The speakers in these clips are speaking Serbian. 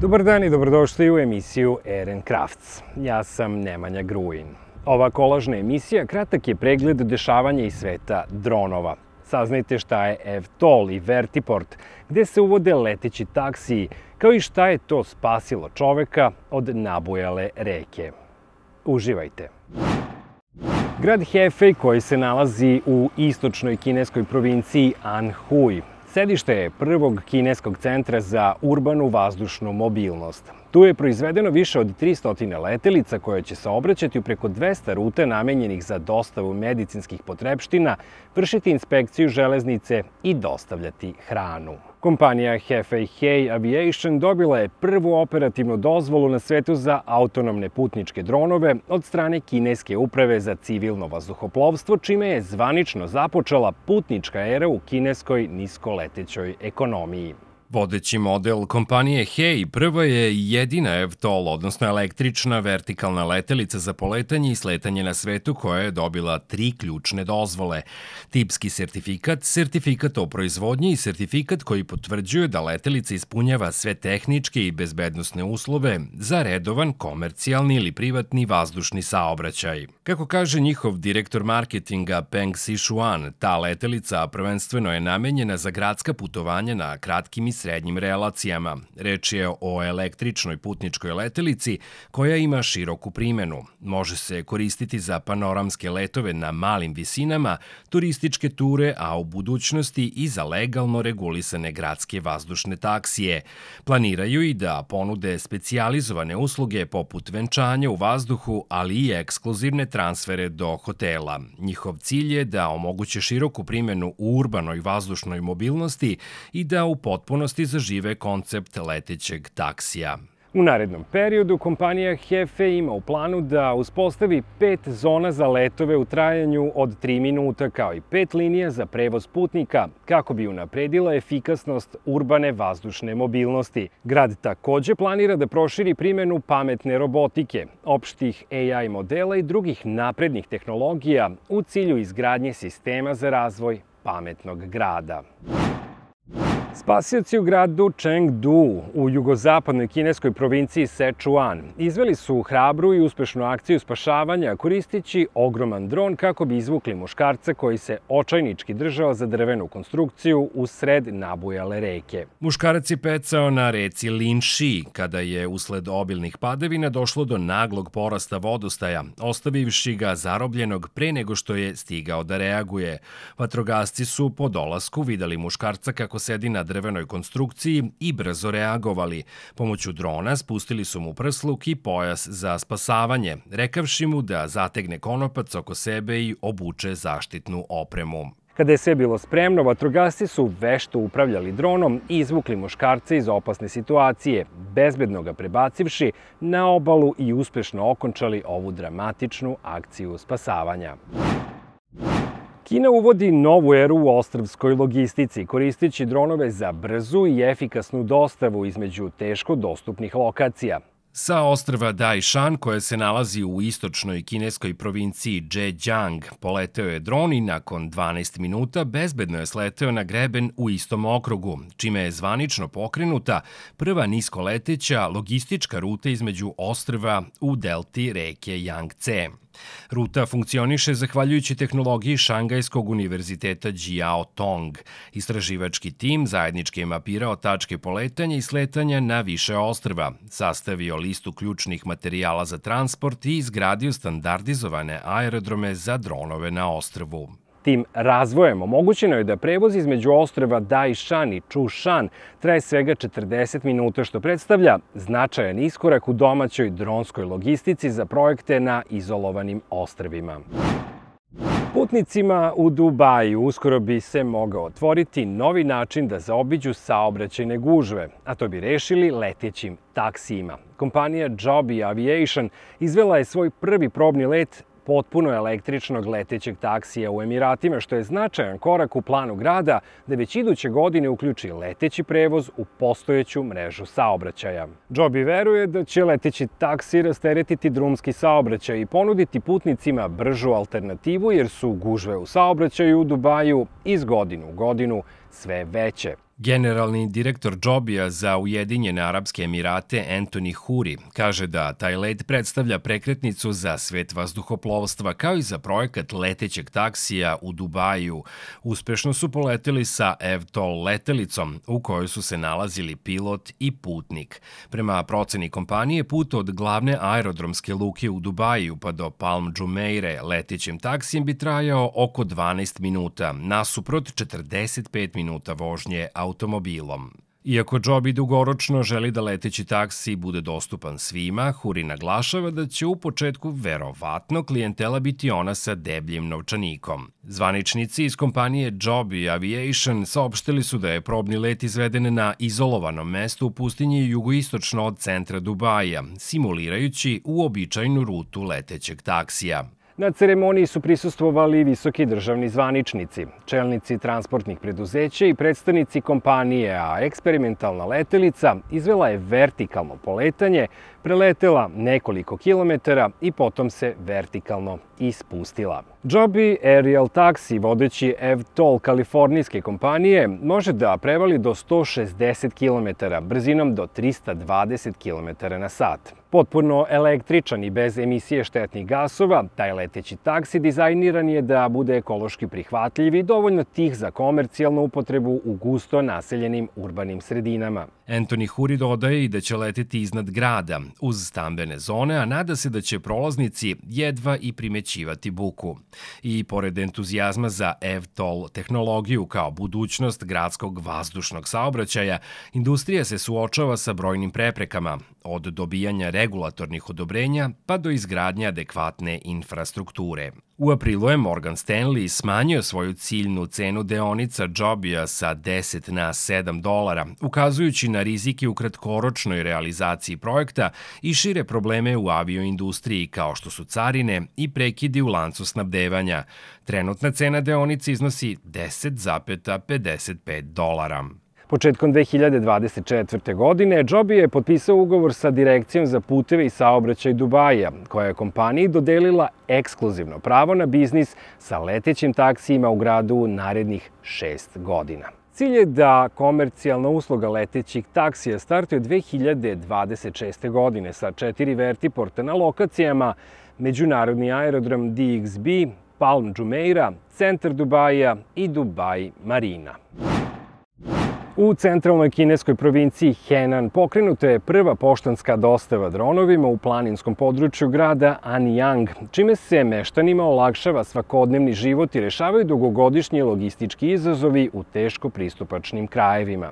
Dobar dan i dobrodošli u emisiju Eren Crafts. Ja sam Nemanja Gruin. Ova kolažna emisija kratak je pregled dešavanja iz sveta dronova. Saznajte šta je EVTOL i Vertiport, gde se uvode leteći taksiji, kao i šta je to spasilo čoveka od nabujale reke. Uživajte! Grad Hefei koji se nalazi u istočnoj kineskoj provinciji Anhui Sedište je prvog kineskog centra za urbanu vazdušnu mobilnost. Tu je proizvedeno više od 300 letelica koje će obraćati u preko 200 ruta namenjenih za dostavu medicinskih potrebština, vršiti inspekciju železnice i dostavljati hranu. Kompanija Hefei Hei Aviation dobila je prvu operativnu dozvolu na svetu za autonomne putničke dronove od strane Kineske uprave za civilno vazduhoplovstvo, čime je zvanično započela putnička era u kineskoj niskoletećoj ekonomiji. Vodeći model kompanije Hey prva je jedina Evtol, odnosno električna vertikalna letelica za poletanje i sletanje na svetu koja je dobila tri ključne dozvole. Tipski sertifikat, sertifikat o proizvodnji i sertifikat koji potvrđuje da letelica ispunjava sve tehničke i bezbednostne uslove za redovan, komercijalni ili privatni vazdušni saobraćaj. Kako kaže njihov direktor marketinga Peng Sishuan, ta letelica prvenstveno je namenjena za gradska putovanja na kratkim i srednjim relacijama. Reč je o električnoj putničkoj letelici koja ima široku primenu. Može se koristiti za panoramske letove na malim visinama, turističke ture, a u budućnosti i za legalno regulisane gradske vazdušne taksije. Planiraju i da ponude specijalizovane usluge poput venčanja u vazduhu, ali i ekskluzivne transfere do hotela. Njihov cilj je da omoguće široku primenu u urbanoj vazdušnoj mobilnosti i da u potpuno budućnosti zažive koncept letećeg taksija. U narednom periodu kompanija Hefe ima u planu da uspostavi pet zona za letove u trajanju od 3 minuta kao i pet linija za prevoz putnika kako bi unapredila efikasnost urbane vazdušne mobilnosti. Grad takođe planira da proširi primenu pametne robotike, opštih AI modela i drugih naprednih tehnologija u cilju izgradnje sistema za razvoj pametnog grada. Spasioci u gradu Chengdu u jugozapadnoj kineskoj provinciji Sichuan izveli su hrabru i uspešnu akciju spašavanja koristići ogroman dron kako bi izvukli muškarca koji se očajnički držao za drvenu konstrukciju u sred nabujale reke. Muškarac je pecao na reci Linshi kada je usled obilnih padavina došlo do naglog porasta vodostaja, ostavivši ga zarobljenog pre nego što je stigao da reaguje. Vatrogasci su po dolasku videli muškarca kako sedi na na drvenoj konstrukciji i brzo reagovali. Pomoću drona spustili su mu prsluk i pojas za spasavanje, rekavši mu da zategne konopac oko sebe i obuče zaštitnu opremu. Kada je sve bilo spremno, vatrogasci su vešto upravljali dronom i izvukli muškarca iz opasne situacije, bezbedno ga prebacivši na obalu i uspešno okončali ovu dramatičnu akciju spasavanja. Kina uvodi novu eru u ostrvskoj logistici, koristići dronove za brzu i efikasnu dostavu između teško dostupnih lokacija. Sa ostrva Daishan, koja se nalazi u istočnoj kineskoj provinciji Zhejiang, poleteo je dron i nakon 12 minuta bezbedno je sleteo na greben u istom okrugu, čime je zvanično pokrenuta prva niskoleteća logistička ruta između ostrva u delti reke Yangtze. Ruta funkcioniše zahvaljujući tehnologiji Šangajskog univerziteta Jiao Tong. Istraživački tim zajednički je mapirao tačke poletanja i sletanja na više ostrva, sastavio listu ključnih materijala za transport i izgradio standardizovane aerodrome za dronove na ostrvu. Tim razvojem omogućeno je da prevoz između ostrova Dajšan i Čušan traje svega 40 minuta, što predstavlja značajan iskorak u domaćoj dronskoj logistici za projekte na izolovanim ostrovima. Putnicima u Dubaju uskoro bi se mogao otvoriti novi način da zaobiđu saobraćajne gužve, a to bi rešili letećim taksijima. Kompanija Joby Aviation izvela je svoj prvi probni let potpuno električnog letećeg taksija u Emiratima, što je značajan korak u planu grada da već iduće godine uključi leteći prevoz u postojeću mrežu saobraćaja. Džobi veruje da će leteći taksi rasteretiti drumski saobraćaj i ponuditi putnicima bržu alternativu jer su gužve u saobraćaju u Dubaju iz godinu u godinu sve veće. Generalni direktor Džobija za Ujedinjene Arabske Emirate Anthony Huri kaže da taj let predstavlja prekretnicu za svet vazduhoplovstva kao i za projekat letećeg taksija u Dubaju. Uspešno su poleteli sa Evtol letelicom u kojoj su se nalazili pilot i putnik. Prema proceni kompanije put od glavne aerodromske luke u Dubaju pa do Palm Jumeire letećim taksijem bi trajao oko 12 minuta, nasuprot 45 minuta vožnje a automobilom. Iako Joby dugoročno želi da leteći taksi bude dostupan svima, Huri naglašava da će u početku verovatno klijentela biti ona sa debljim novčanikom. Zvaničnici iz kompanije Joby Aviation saopštili su da je probni let izveden na izolovanom mestu u pustinji jugoistočno od centra Dubaja, simulirajući uobičajnu rutu letećeg taksija. Na ceremoniji su prisustvovali visoki državni zvaničnici, čelnici transportnih preduzeća i predstavnici kompanije, a eksperimentalna letelica izvela je vertikalno poletanje, preletela nekoliko kilometara i potom se vertikalno ispustila. Joby Aerial Taxi, vodeći EVTOL kalifornijske kompanije, može da prevali do 160 km, brzinom do 320 km na sat. Potpuno električan i bez emisije štetnih gasova, taj leteći taksi dizajniran je da bude ekološki prihvatljiv i dovoljno tih za komercijalnu upotrebu u gusto naseljenim urbanim sredinama. Anthony Huri dodaje i da će leteti iznad grada, uz stambene zone, a nada se da će prolaznici jedva i primećivati buku. I pored entuzijazma za EVTOL tehnologiju kao budućnost gradskog vazdušnog saobraćaja, industrija se suočava sa brojnim preprekama, od dobijanja regulatornih odobrenja pa do izgradnje adekvatne infrastrukture. U aprilu je Morgan Stanley smanjio svoju ciljnu cenu deonica Jobija sa 10 na 7 dolara, ukazujući na rizike u kratkoročnoj realizaciji projekta i šire probleme u avioindustriji kao što su carine i prekidi u lancu snabdevanja. Trenutna cena deonice iznosi 10,55 dolara. Početkom 2024. godine Džobi je potpisao ugovor sa Direkcijom za puteve i saobraćaj Dubaja, koja je kompaniji dodelila ekskluzivno pravo na biznis sa letećim taksijima u gradu narednih šest godina. Cilj je da komercijalna usluga letećih taksija startuje 2026. godine sa četiri vertiporta na lokacijama Međunarodni aerodrom DXB, Palm Jumeirah, centar Dubaja i Dubai Marina. U centralnoj kineskoj provinciji Henan pokrenuta je prva poštanska dostava dronovima u planinskom području grada Anyang, čime se meštanima olakšava svakodnevni život i rešavaju dugogodišnji logistički izazovi u teško pristupačnim krajevima.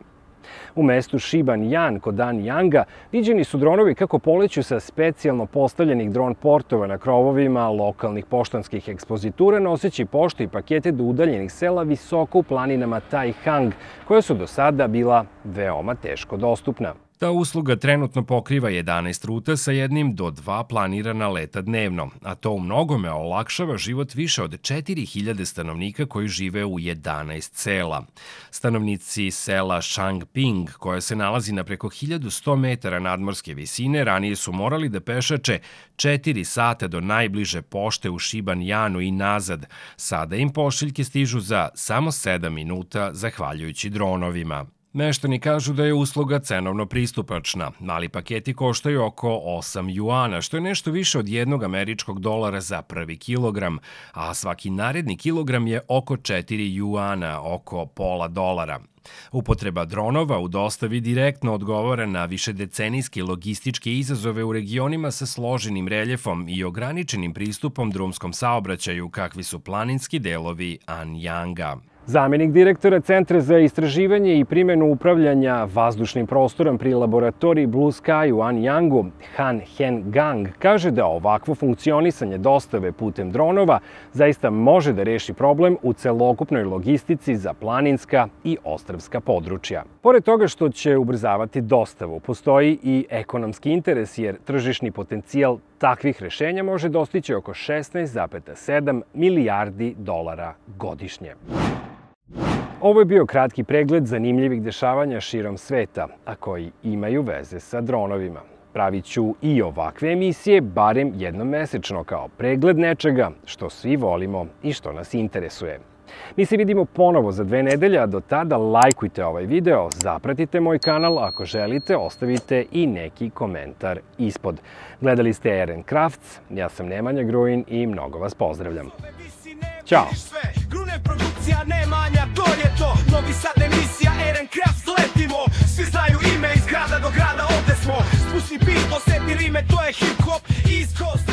U mestu Šiban Jan kod Dan Janga viđeni su dronovi kako poleću sa specijalno postavljenih dron portova na krovovima lokalnih poštanskih ekspozitura noseći pošte i pakete do udaljenih sela visoko u planinama Taihang, koja su do sada bila veoma teško dostupna. Ta usluga trenutno pokriva 11 ruta sa jednim do dva planirana leta dnevno, a to u mnogome olakšava život više od 4000 stanovnika koji žive u 11 sela. Stanovnici sela Shangping, koja se nalazi na preko 1100 metara nadmorske visine, ranije su morali da pešače 4 sata do najbliže pošte u Šiban Janu i nazad. Sada im pošiljke stižu za samo 7 minuta zahvaljujući dronovima. Meštani kažu da je usluga cenovno pristupačna, ali paketi koštaju oko 8 juana, što je nešto više od jednog američkog dolara za prvi kilogram, a svaki naredni kilogram je oko 4 juana, oko pola dolara. Upotreba dronova u dostavi direktno odgovara na višedecenijske logističke izazove u regionima sa složenim reljefom i ograničenim pristupom drumskom saobraćaju kakvi su planinski delovi Anjanga. Zamenik direktora Centra za istraživanje i primjenu upravljanja vazdušnim prostorom pri laboratoriji Blue Sky u Anjangu, Han Hen Gang, kaže da ovakvo funkcionisanje dostave putem dronova zaista može da reši problem u celokupnoj logistici za planinska i ostravska područja. Pored toga što će ubrzavati dostavu, postoji i ekonomski interes jer tržišni potencijal takvih rešenja može dostići oko 16,7 milijardi dolara godišnje. Ovo je bio kratki pregled zanimljivih dešavanja širom sveta, a koji imaju veze sa dronovima. Pravit ću i ovakve emisije barem jednom mesečno kao pregled nečega što svi volimo i što nas interesuje. Mi se vidimo ponovo za dve nedelja, do tada lajkujte ovaj video, zapratite moj kanal, ako želite ostavite i neki komentar ispod. Gledali ste Eren Crafts, ja sam Nemanja Grujin i mnogo vas pozdravljam. Ćao! emisija nemanja, to je to Novi Sad emisija, Eren Kraft letimo Svi znaju ime iz grada do grada, ovde smo Spusti beat, oseti rime, to je hip hop, East Coast